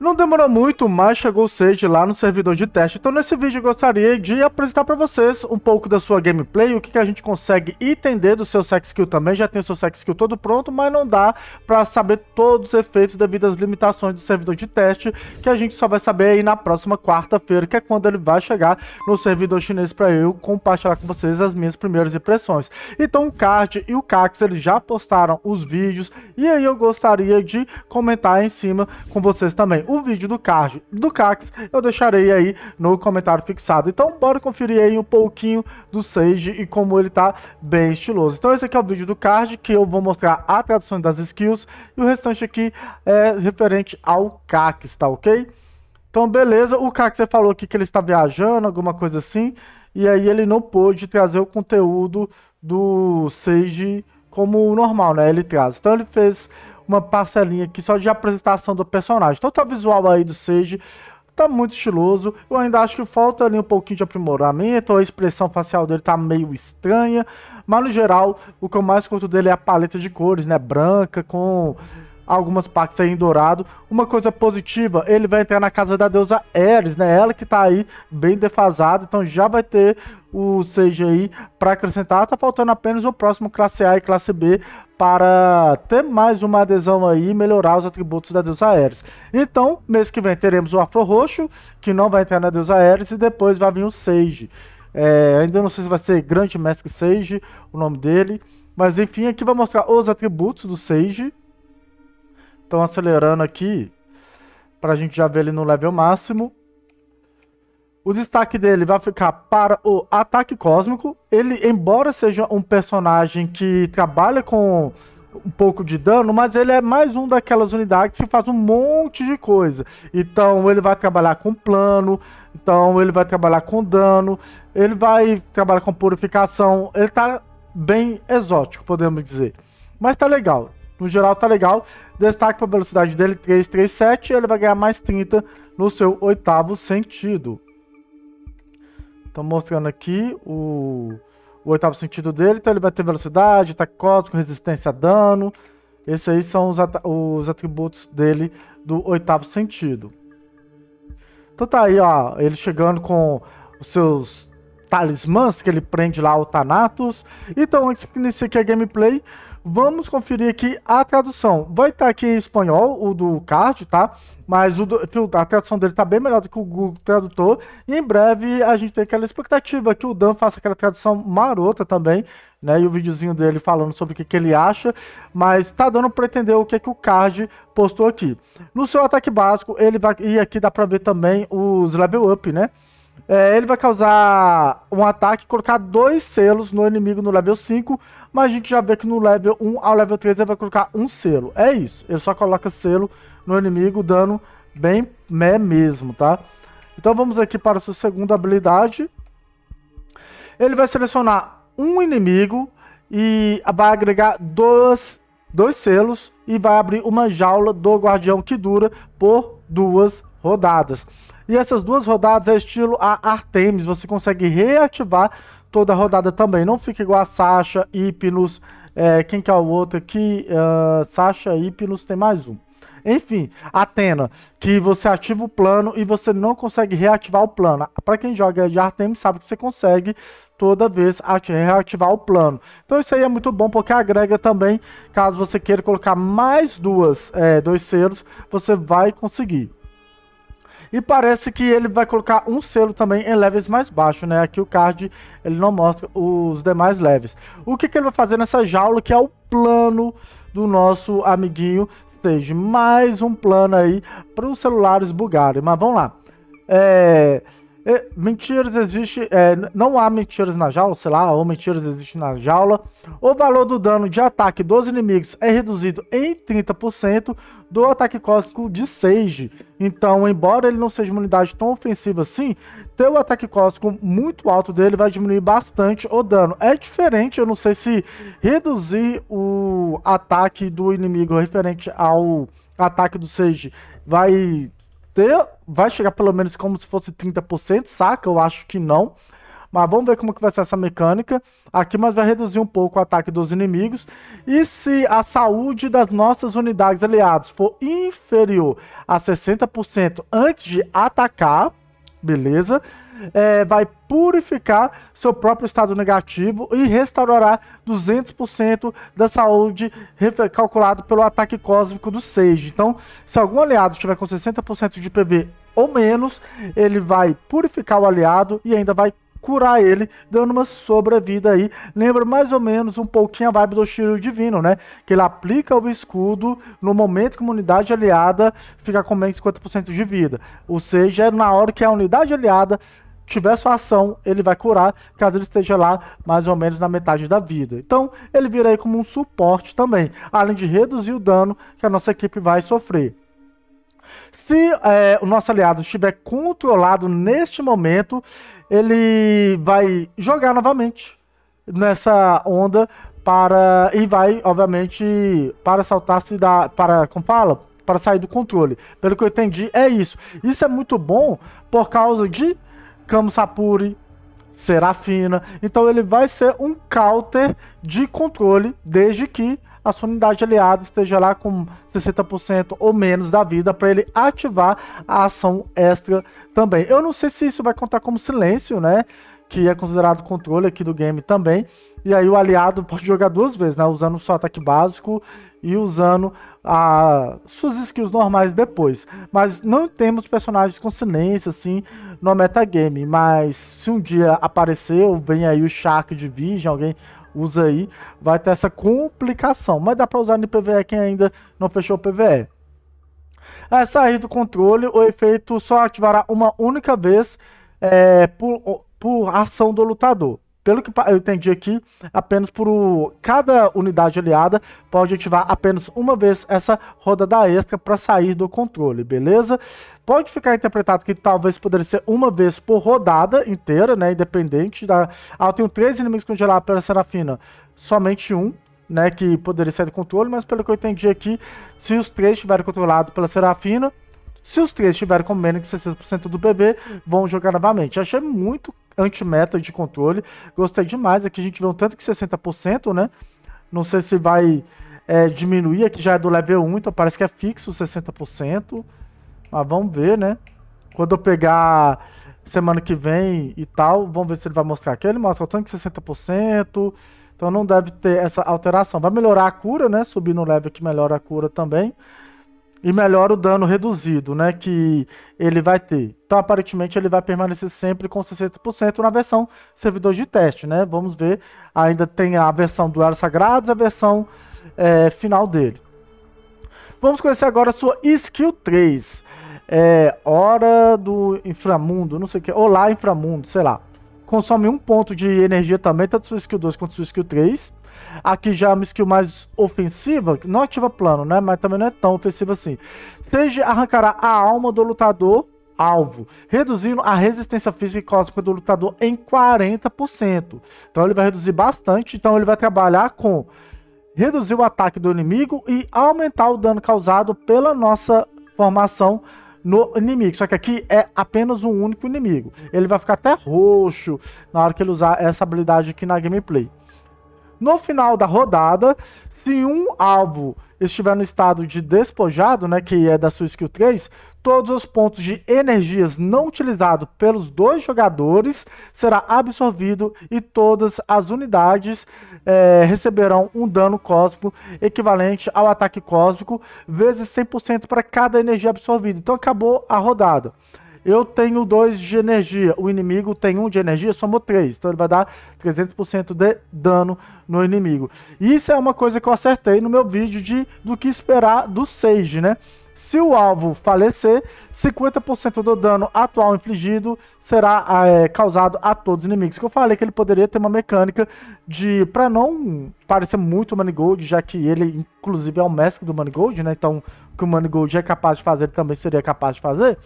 Não demorou muito, mas chegou o Sage lá no servidor de teste. Então nesse vídeo eu gostaria de apresentar para vocês um pouco da sua gameplay, o que, que a gente consegue entender do seu sex skill também. Já tem o seu sex skill todo pronto, mas não dá para saber todos os efeitos devido às limitações do servidor de teste, que a gente só vai saber aí na próxima quarta-feira, que é quando ele vai chegar no servidor chinês para eu compartilhar com vocês as minhas primeiras impressões. Então o Card e o Cax, eles já postaram os vídeos e aí eu gostaria de comentar aí em cima com vocês também o vídeo do card do Cax, eu deixarei aí no comentário fixado. Então bora conferir aí um pouquinho do Sage e como ele tá bem estiloso. Então esse aqui é o vídeo do card que eu vou mostrar a tradução das skills e o restante aqui é referente ao Cax, tá ok? Então beleza, o Cax você falou aqui que ele está viajando, alguma coisa assim, e aí ele não pôde trazer o conteúdo do Sage como normal, né? Ele traz. Então ele fez uma parcelinha aqui só de apresentação do personagem. Então tá visual aí do Sage tá muito estiloso. Eu ainda acho que falta ali um pouquinho de aprimoramento, a expressão facial dele tá meio estranha, mas no geral, o que eu mais curto dele é a paleta de cores, né, branca com algumas partes aí em dourado. Uma coisa positiva, ele vai entrar na casa da deusa Ares, né? Ela que tá aí bem defasada, então já vai ter o CGI para acrescentar. Tá faltando apenas o próximo classe A e classe B para ter mais uma adesão aí e melhorar os atributos da deusa Ares. Então, mês que vem teremos o Afro Roxo, que não vai entrar na deusa Ares, e depois vai vir o Sage. É, ainda não sei se vai ser Grande Mestre Sage, o nome dele. Mas enfim, aqui vai mostrar os atributos do Sage. Então acelerando aqui, para a gente já ver ele no level máximo. O destaque dele vai ficar para o Ataque Cósmico. Ele, embora seja um personagem que trabalha com um pouco de dano, mas ele é mais um daquelas unidades que faz um monte de coisa. Então ele vai trabalhar com plano, então ele vai trabalhar com dano, ele vai trabalhar com purificação. Ele tá bem exótico, podemos dizer. Mas tá legal. No geral tá legal. Destaque para a velocidade dele 337, ele vai ganhar mais 30 no seu oitavo sentido. Então mostrando aqui o, o oitavo sentido dele. Então ele vai ter velocidade, ataque cósmico, resistência a dano. Esses aí são os, at os atributos dele do oitavo sentido. Então tá aí, ó, ele chegando com os seus talismãs que ele prende lá o Thanatos. Então, antes que inicie aqui a gameplay, Vamos conferir aqui a tradução. Vai estar tá aqui em espanhol, o do card, tá? Mas do, a tradução dele tá bem melhor do que o Google Tradutor. E em breve a gente tem aquela expectativa que o Dan faça aquela tradução marota também, né? E o videozinho dele falando sobre o que, que ele acha. Mas tá dando para entender o que, que o card postou aqui. No seu ataque básico, ele vai. E aqui dá para ver também os level up, né? É, ele vai causar um ataque, colocar dois selos no inimigo no level 5, mas a gente já vê que no level 1 ao level 3 ele vai colocar um selo. É isso, ele só coloca selo no inimigo, dano bem mé mesmo, tá? Então vamos aqui para a sua segunda habilidade. Ele vai selecionar um inimigo e vai agregar dois, dois selos e vai abrir uma jaula do guardião que dura por duas rodadas. E essas duas rodadas é estilo a Artemis, você consegue reativar toda rodada também. Não fica igual a Sasha, Hipnos, é, quem que é o outro aqui? Uh, ah, Sasha, Hipnos, tem mais um. Enfim, Atena, que você ativa o plano e você não consegue reativar o plano. Para quem joga de Artemis sabe que você consegue toda vez reativar o plano. Então isso aí é muito bom porque agrega também, caso você queira colocar mais duas, é, dois selos, você vai conseguir. E parece que ele vai colocar um selo também em levels mais baixo, né? Aqui o card ele não mostra os demais levels. O que, que ele vai fazer nessa jaula que é o plano do nosso amiguinho Sage? Mais um plano aí para os celulares bugarem. Mas vamos lá. É... É, mentiras existe. É, não há mentiras na jaula, sei lá, ou mentiras existe na jaula. O valor do dano de ataque dos inimigos é reduzido em 30% do ataque cósmico de Sage. Então, embora ele não seja uma unidade tão ofensiva assim, ter o ataque cósmico muito alto dele vai diminuir bastante o dano. É diferente, eu não sei se reduzir o ataque do inimigo referente ao ataque do Sage vai ter, vai chegar pelo menos como se fosse 30%, saca? Eu acho que não. Mas vamos ver como que vai ser essa mecânica. Aqui, mas vai reduzir um pouco o ataque dos inimigos. E se a saúde das nossas unidades aliadas for inferior a 60% antes de atacar, beleza? é, vai purificar seu próprio estado negativo e restaurará 200% da saúde calculado pelo ataque cósmico do Sage. Então, se algum aliado estiver com 60% de PV ou menos, ele vai purificar o aliado e ainda vai curar ele, dando uma sobrevida aí. Lembra mais ou menos um pouquinho a vibe do Shiro Divino, né? Que ele aplica o escudo no momento que uma unidade aliada fica com menos 50% de vida. Ou seja, é na hora que a unidade aliada tiver sua ação, ele vai curar, caso ele esteja lá mais ou menos na metade da vida. Então, ele vira aí como um suporte também, além de reduzir o dano que a nossa equipe vai sofrer. Se é, o nosso aliado estiver controlado neste momento, ele vai jogar novamente nessa onda para e vai, obviamente, para saltar-se da para como fala, para sair do controle. Pelo que eu entendi, é isso. Isso é muito bom por causa de Kamsapuri, Serafina. Então ele vai ser um counter de controle, desde que a sua unidade aliada esteja lá com 60% ou menos da vida para ele ativar a ação extra também. Eu não sei se isso vai contar como silêncio, né? Que é considerado controle aqui do game também. E aí o aliado pode jogar duas vezes, né? Usando só ataque básico e usando a, ah, suas skills normais depois. Mas não temos personagens com silêncio, assim, no metagame. Mas se um dia aparecer, ou vem aí o Shark de Vision, alguém usa aí, vai ter essa complicação. Mas dá pra usar no PVE quem ainda não fechou o PVE. É, sair do controle, o efeito só ativará uma única vez é, por, por ação do lutador pelo que eu entendi aqui, apenas por o, cada unidade aliada pode ativar apenas uma vez essa roda da extra para sair do controle, beleza? Pode ficar interpretado que talvez poderia ser uma vez por rodada inteira, né? Independente da. Ah, eu tenho três inimigos congelados pela Serafina, somente um, né? Que poderia sair do controle, mas pelo que eu entendi aqui, se os três estiverem controlados pela Serafina, se os três estiverem com menos de 60% do BB, vão jogar novamente. Achei muito anti-meta de controle. Gostei demais. Aqui a gente vê um tanto que 60%, né? Não sei se vai é, diminuir. Aqui já é do level 1, então parece que é fixo 60%. Mas vamos ver, né? Quando eu pegar semana que vem e tal, vamos ver se ele vai mostrar aqui. Ele mostra o tanto que 60%. Então não deve ter essa alteração. Vai melhorar a cura, né? Subir no level que melhora a cura também e melhora o dano reduzido, né, que ele vai ter. Então, aparentemente, ele vai permanecer sempre com 60% na versão servidor de teste, né? Vamos ver, ainda tem a versão duelo sagrados, a versão é, final dele. Vamos conhecer agora a sua skill 3. É, hora do inframundo, não sei o que, olá inframundo, sei lá consome um ponto de energia também, tanto sua skill 2 quanto sua skill 3. Aqui já é uma skill mais ofensiva, não ativa plano, né? Mas também não é tão ofensiva assim. Seja arrancará a alma do lutador alvo, reduzindo a resistência física e cósmica do lutador em 40%. Então ele vai reduzir bastante, então ele vai trabalhar com reduzir o ataque do inimigo e aumentar o dano causado pela nossa formação no inimigo. Só que aqui é apenas um único inimigo. Ele vai ficar até roxo na hora que ele usar essa habilidade aqui na gameplay. No final da rodada, se um alvo estiver no estado de despojado, né, que é da sua skill 3, todos os pontos de energias não utilizados pelos dois jogadores será absorvido e todas as unidades é, receberão um dano cósmico equivalente ao ataque cósmico vezes 100% para cada energia absorvida. Então acabou a rodada. Eu tenho 2 de energia, o inimigo tem 1 um de energia, somou 3. Então ele vai dar 300% de dano no inimigo. Isso é uma coisa que eu acertei no meu vídeo de do que esperar do Sage, né? Se o alvo falecer, 50% do dano atual infligido será é, causado a todos os inimigos. Que eu falei que ele poderia ter uma mecânica de, para não parecer muito Manigold, já que ele, inclusive, é o mestre do Manigold, né? Então, o que o Manigold é capaz de fazer, ele também seria capaz de fazer.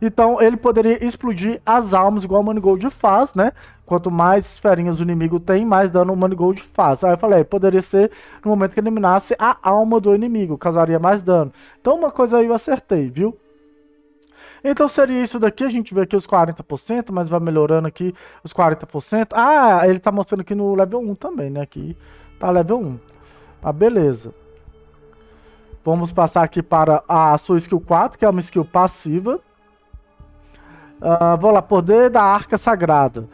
Então ele poderia explodir as almas igual o Manigold faz, né? Quanto mais esferinhas o inimigo tem, mais dano o Manigold faz. Aí eu falei, é, poderia ser no momento que eliminasse a alma do inimigo, causaria mais dano. Então uma coisa aí eu acertei, viu? Então seria isso daqui, a gente vê aqui os 40%, mas vai melhorando aqui os 40%. Ah, ele tá mostrando aqui no level 1 também, né? Aqui tá level 1. Ah, beleza. Vamos passar aqui para a sua skill 4, que é uma skill passiva. Uh, vou lá, poder da arca sagrada.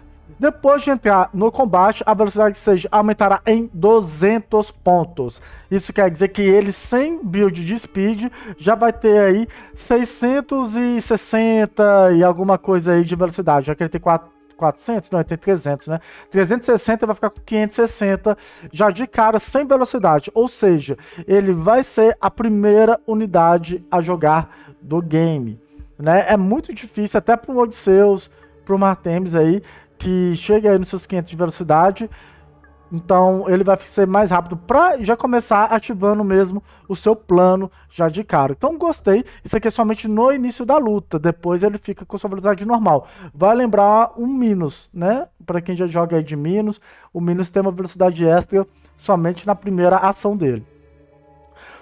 Depois de entrar no combate, a velocidade de Sage aumentará em 200 pontos. Isso quer dizer que ele, sem build de speed, já vai ter aí 660 e alguma coisa aí de velocidade, já que ele tem 4 400? Não, ele tem 300, né? 360 vai ficar com 560 já de cara, sem velocidade. Ou seja, ele vai ser a primeira unidade a jogar do game. Né? É muito difícil, até para o Odisseus, para o Martemis aí, que chegue aí nos seus 500 de velocidade. Então ele vai ser mais rápido para já começar ativando mesmo o seu plano já de cara. Então gostei. Isso aqui é somente no início da luta. Depois ele fica com sua velocidade normal. Vai lembrar um Minus, né? Para quem já joga aí de Minus, o Minus tem uma velocidade extra somente na primeira ação dele.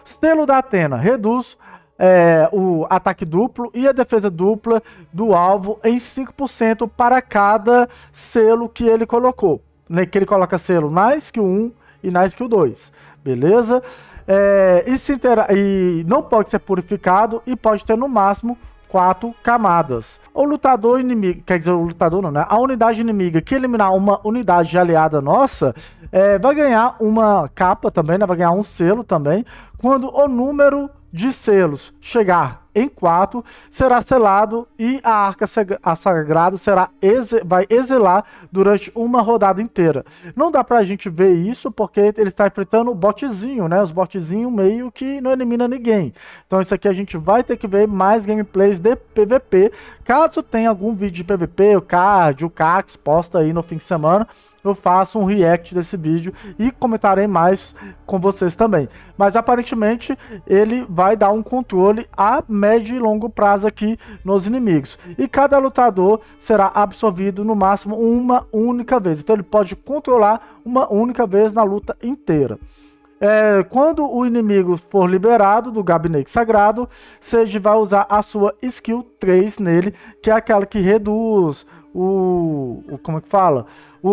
Selo da Atena reduz é, o ataque duplo e a defesa dupla do alvo em 5% para cada selo que ele colocou. Né, que ele coloca selo que o 1 e mais que o 2, beleza? É, e, se e não pode ser purificado e pode ter no máximo quatro camadas. O lutador inimigo, quer dizer, o lutador não, né? A unidade inimiga que eliminar uma unidade aliada nossa é, vai ganhar uma capa também, né? Vai ganhar um selo também, quando o número de selos chegar em 4, será selado e a arca sagrada será vai exilar durante uma rodada inteira. Não dá pra gente ver isso porque ele está enfrentando o botezinho, né? Os botezinhos meio que não elimina ninguém. Então isso aqui a gente vai ter que ver mais gameplays de PVP. Caso tenha algum vídeo de PVP, o card, o Cax, posta aí no fim de semana eu faço um react desse vídeo e comentarei mais com vocês também. Mas aparentemente ele vai dar um controle a médio e longo prazo aqui nos inimigos. E cada lutador será absorvido no máximo uma única vez. Então ele pode controlar uma única vez na luta inteira. É, quando o inimigo for liberado do gabinete sagrado, Sage vai usar a sua skill 3 nele, que é aquela que reduz o, o como é que fala?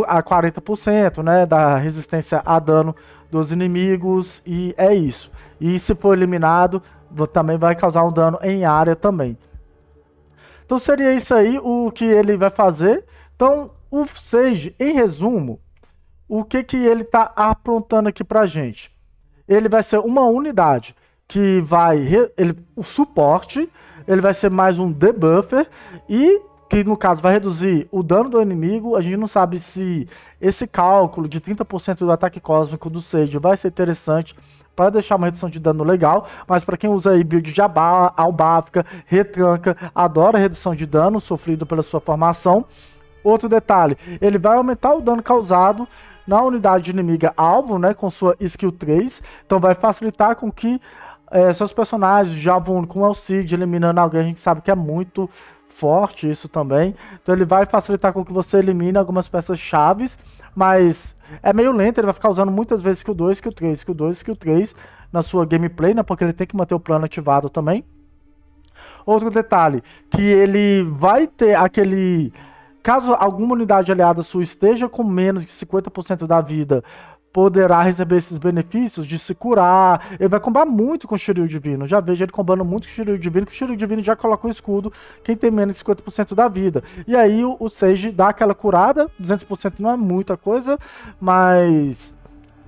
a 40% né, da resistência a dano dos inimigos e é isso. E se for eliminado, também vai causar um dano em área também. Então seria isso aí o que ele vai fazer. Então o Sage, em resumo, o que, que ele está aprontando aqui para gente? Ele vai ser uma unidade que vai... Ele, o suporte, ele vai ser mais um debuffer e que no caso vai reduzir o dano do inimigo. A gente não sabe se esse cálculo de 30% do ataque cósmico do Sage vai ser interessante para deixar uma redução de dano legal, mas para quem usa aí build de abala, albáfica, retranca, adora redução de dano sofrido pela sua formação. Outro detalhe, ele vai aumentar o dano causado na unidade inimiga alvo, né, com sua skill 3, então vai facilitar com que é, seus personagens, já vão com o Cid eliminando alguém, a gente sabe que é muito forte isso também. Então ele vai facilitar com que você elimine algumas peças chaves, mas é meio lento, ele vai ficar usando muitas vezes que o 2, que o 3, que o 2, que o 3 na sua gameplay, né? Porque ele tem que manter o plano ativado também. Outro detalhe, que ele vai ter aquele caso alguma unidade aliada sua esteja com menos de 50% da vida poderá receber esses benefícios de se curar. Ele vai combar muito com o Shiryu Divino. Já vejo ele combando muito com o Shiryu Divino, que o Shiryu Divino já colocou o escudo, quem tem menos de 50% da vida. E aí o, o Sage dá aquela curada, 200% não é muita coisa, mas...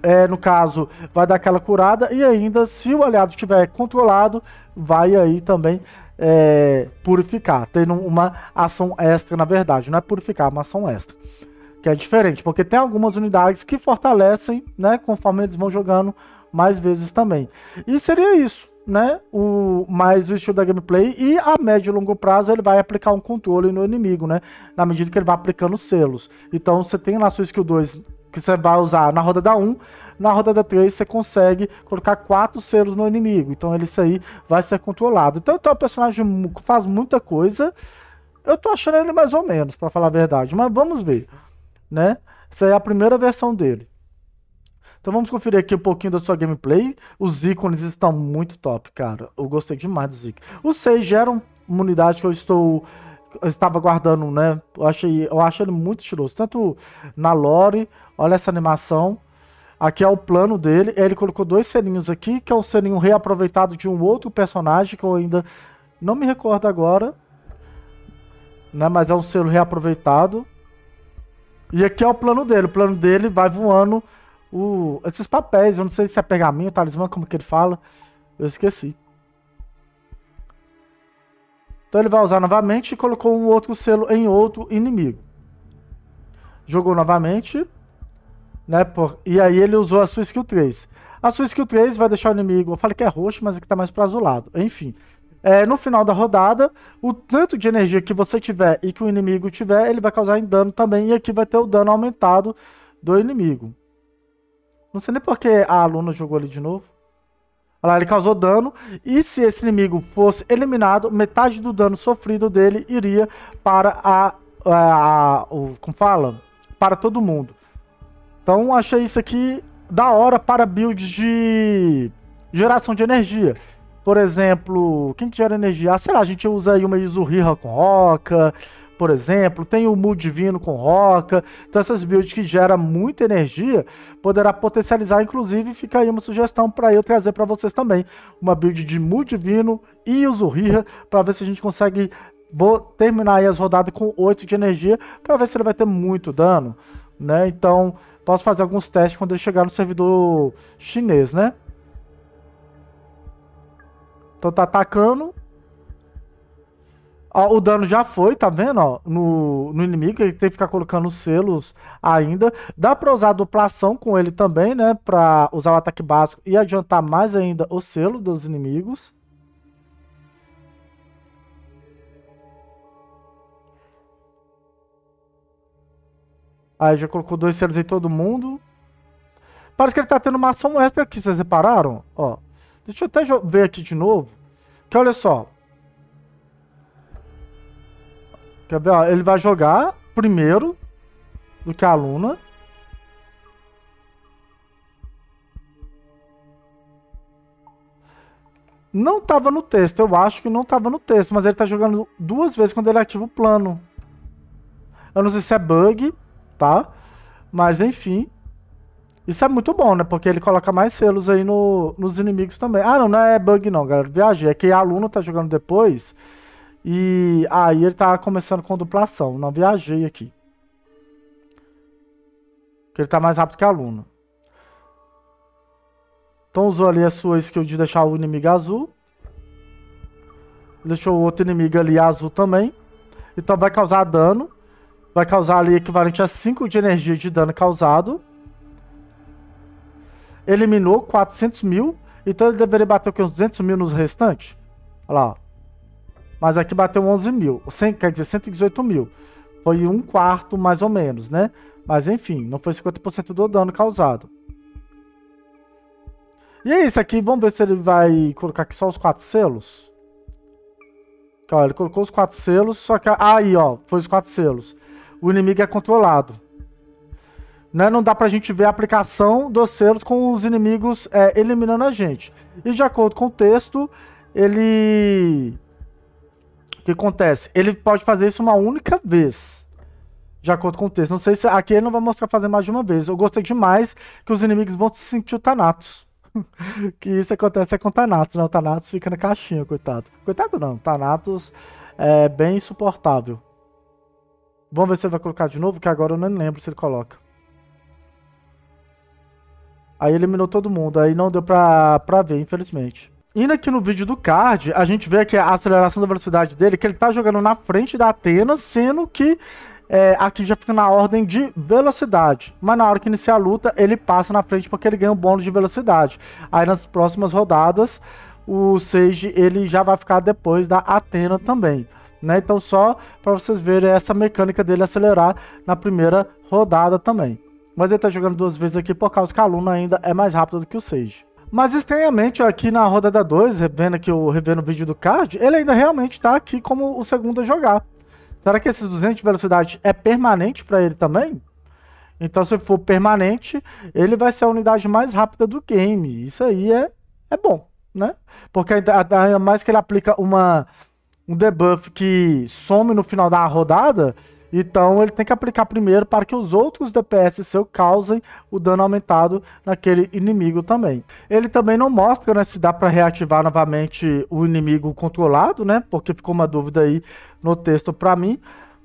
É, no caso, vai dar aquela curada e ainda, se o aliado estiver controlado, vai aí também é, purificar, tendo uma ação extra, na verdade. Não é purificar, é uma ação extra que é diferente, porque tem algumas unidades que fortalecem, né, conforme eles vão jogando mais vezes também. E seria isso, né, o mais o estilo da gameplay e a médio e longo prazo ele vai aplicar um controle no inimigo, né, na medida que ele vai aplicando selos. Então você tem lá sua skill 2 que você vai usar na roda da 1, na roda da 3 você consegue colocar quatro selos no inimigo. Então ele isso aí vai ser controlado. Então, então o personagem faz muita coisa. Eu tô achando ele mais ou menos, para falar a verdade, mas vamos ver né? Essa é a primeira versão dele. Então vamos conferir aqui um pouquinho da sua gameplay. Os ícones estão muito top, cara. Eu gostei demais dos ícones. Os seis gera uma unidade que eu estou... Eu estava guardando, né? Eu achei, eu achei ele muito estiloso. Tanto na lore, olha essa animação. Aqui é o plano dele. Ele colocou dois selinhos aqui, que é um selinho reaproveitado de um outro personagem que eu ainda não me recordo agora. Né? Mas é um selo reaproveitado. E aqui é o plano dele. O plano dele vai voando o, esses papéis. Eu não sei se é pergaminho, talismã, como que ele fala. Eu esqueci. Então ele vai usar novamente e colocou um outro selo em outro inimigo. Jogou novamente. Né, por, e aí ele usou a sua skill 3. A sua skill 3 vai deixar o inimigo... Eu falei que é roxo, mas aqui é tá mais para azulado. Enfim. É, no final da rodada, o tanto de energia que você tiver e que o inimigo tiver, ele vai causar em dano também, e aqui vai ter o dano aumentado do inimigo. Não sei nem porque a aluna jogou ali de novo. Olha lá, ele causou dano, e se esse inimigo fosse eliminado, metade do dano sofrido dele iria para a... a, a o, como fala? Para todo mundo. Então, achei isso aqui da hora para builds de geração de energia. Por exemplo, quem que gera energia? Ah, sei lá, a gente usa aí uma Izurriha com Roca, por exemplo, tem o Mu Divino com Roca. Então essas builds que geram muita energia, poderá potencializar, inclusive, fica aí uma sugestão para eu trazer para vocês também. Uma build de Mu Divino e Uzurriha, para ver se a gente consegue vou terminar aí as rodadas com 8 de energia para ver se ele vai ter muito dano, né? Então, posso fazer alguns testes quando ele chegar no servidor chinês, né? Então tá atacando. Ó, o dano já foi, tá vendo? Ó, no, no inimigo, ele tem que ficar colocando selos ainda. Dá pra usar a duplação com ele também, né? Pra usar o ataque básico e adiantar mais ainda o selo dos inimigos. Aí já colocou dois selos em todo mundo. Parece que ele tá tendo uma ação extra aqui, vocês repararam? Ó. Deixa eu até ver aqui de novo. Que olha só. Quer ver? Ó, ele vai jogar primeiro do que a Luna. Não estava no texto, eu acho que não estava no texto, mas ele está jogando duas vezes quando ele ativa o plano. Eu não sei se é bug, tá? Mas enfim, isso é muito bom, né? Porque ele coloca mais selos aí no, nos inimigos também. Ah, não, não é bug não, galera. Viajei. É que aluno tá jogando depois. E aí ah, ele tá começando com duplação. Não viajei aqui. Porque ele tá mais rápido que aluno. Então usou ali a sua skill de deixar o inimigo azul. Deixou o outro inimigo ali azul também. Então vai causar dano. Vai causar ali equivalente a 5 de energia de dano causado eliminou 400 mil, então ele deveria bater o que, uns 200 mil nos restantes? Olha lá, Mas aqui bateu 11 mil, 100, quer dizer, 118 mil. Foi um quarto, mais ou menos, né? Mas enfim, não foi 50% do dano causado. E é isso aqui, vamos ver se ele vai colocar aqui só os quatro selos. Olha, ele colocou os quatro selos, só que... Aí, ó, foi os quatro selos. O inimigo é controlado. Né? Não dá pra gente ver a aplicação dos selos com os inimigos é, eliminando a gente. E de acordo com o texto, ele. O que acontece? Ele pode fazer isso uma única vez. De acordo com o texto. Não sei se aqui ele não vai mostrar fazer mais de uma vez. Eu gostei demais que os inimigos vão se sentir o Thanatos. que isso acontece é com o Thanatos, né? O Thanatos fica na caixinha, coitado. Coitado não, Thanatos é bem insuportável. Vamos ver se ele vai colocar de novo, que agora eu não lembro se ele coloca. Aí eliminou todo mundo, aí não deu pra, pra ver, infelizmente. Indo aqui no vídeo do card, a gente vê que a aceleração da velocidade dele, que ele tá jogando na frente da Atena, sendo que é, aqui já fica na ordem de velocidade. Mas na hora que iniciar a luta, ele passa na frente porque ele ganha um bônus de velocidade. Aí nas próximas rodadas, o Sage ele já vai ficar depois da Atena também. Né? Então só para vocês verem essa mecânica dele acelerar na primeira rodada também. Mas ele tá jogando duas vezes aqui por causa que a Luna ainda é mais rápida do que o Sage. Mas estranhamente, aqui na rodada 2, revendo aqui o revendo o vídeo do card, ele ainda realmente tá aqui como o segundo a jogar. Será que esses 200 de velocidade é permanente para ele também? Então, se for permanente, ele vai ser a unidade mais rápida do game. Isso aí é, é bom, né? Porque ainda mais que ele aplica uma, um debuff que some no final da rodada, então ele tem que aplicar primeiro para que os outros DPS seu causem o dano aumentado naquele inimigo também. Ele também não mostra né, se dá para reativar novamente o inimigo controlado, né? Porque ficou uma dúvida aí no texto para mim.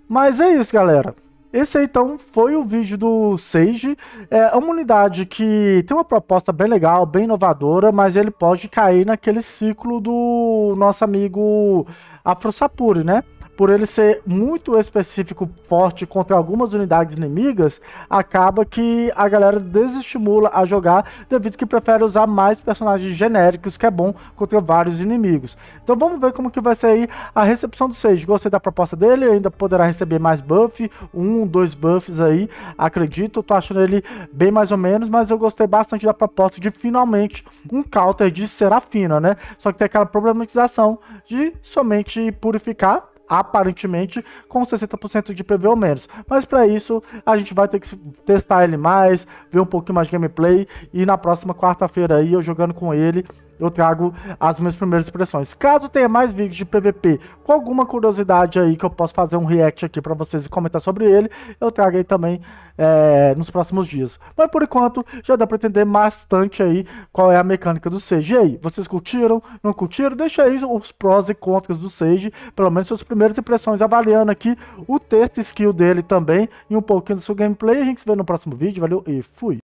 Mas é isso, galera. Esse aí, então, foi o vídeo do Sage. É uma unidade que tem uma proposta bem legal, bem inovadora, mas ele pode cair naquele ciclo do nosso amigo Afro Sapuri, né? por ele ser muito específico, forte contra algumas unidades inimigas, acaba que a galera desestimula a jogar, devido que prefere usar mais personagens genéricos, que é bom contra vários inimigos. Então vamos ver como que vai ser a recepção do Sage. Gostei da proposta dele, ainda poderá receber mais buff, um, dois buffs aí, acredito. Tô achando ele bem mais ou menos, mas eu gostei bastante da proposta de finalmente um counter de Serafina, né? Só que tem aquela problematização de somente purificar aparentemente com 60% de PV ou menos. Mas para isso, a gente vai ter que testar ele mais, ver um pouquinho mais gameplay e na próxima quarta-feira aí eu jogando com ele eu trago as minhas primeiras impressões. Caso tenha mais vídeos de PVP com alguma curiosidade aí que eu posso fazer um react aqui para vocês e comentar sobre ele, eu trago aí também é, nos próximos dias. Mas por enquanto, já dá para entender bastante aí qual é a mecânica do Sage. E aí, vocês curtiram? Não curtiram? Deixa aí os prós e contras do Sage, pelo menos suas primeiras impressões, avaliando aqui o texto skill dele também e um pouquinho do seu gameplay. A gente se vê no próximo vídeo, valeu e fui!